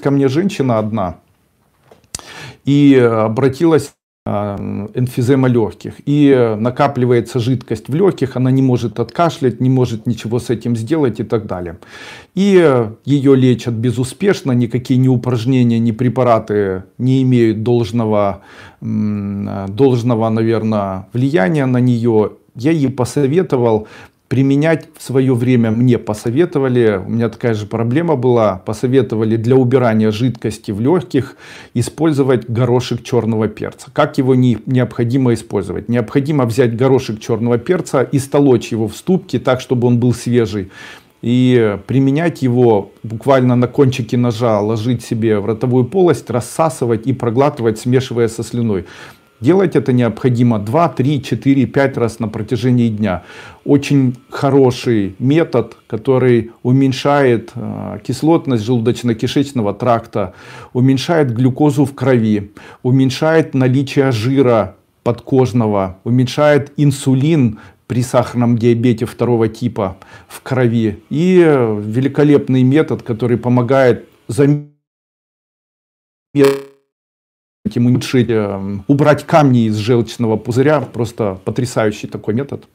ко мне женщина одна и обратилась энфизема легких и накапливается жидкость в легких она не может откашлять не может ничего с этим сделать и так далее и ее лечат безуспешно никакие ни упражнения ни препараты не имеют должного должного наверное влияния на нее я ей посоветовал применять в свое время мне посоветовали, у меня такая же проблема была, посоветовали для убирания жидкости в легких использовать горошек черного перца. Как его не, необходимо использовать? Необходимо взять горошек черного перца и столочь его в ступке так, чтобы он был свежий. И применять его буквально на кончике ножа, ложить себе в ротовую полость, рассасывать и проглатывать, смешивая со слюной. Делать это необходимо 2, 3, 4, 5 раз на протяжении дня. Очень хороший метод, который уменьшает э, кислотность желудочно-кишечного тракта, уменьшает глюкозу в крови, уменьшает наличие жира подкожного, уменьшает инсулин при сахарном диабете второго типа в крови. И великолепный метод, который помогает заметить иммунитшире э, убрать камни из желчного пузыря. Просто потрясающий такой метод.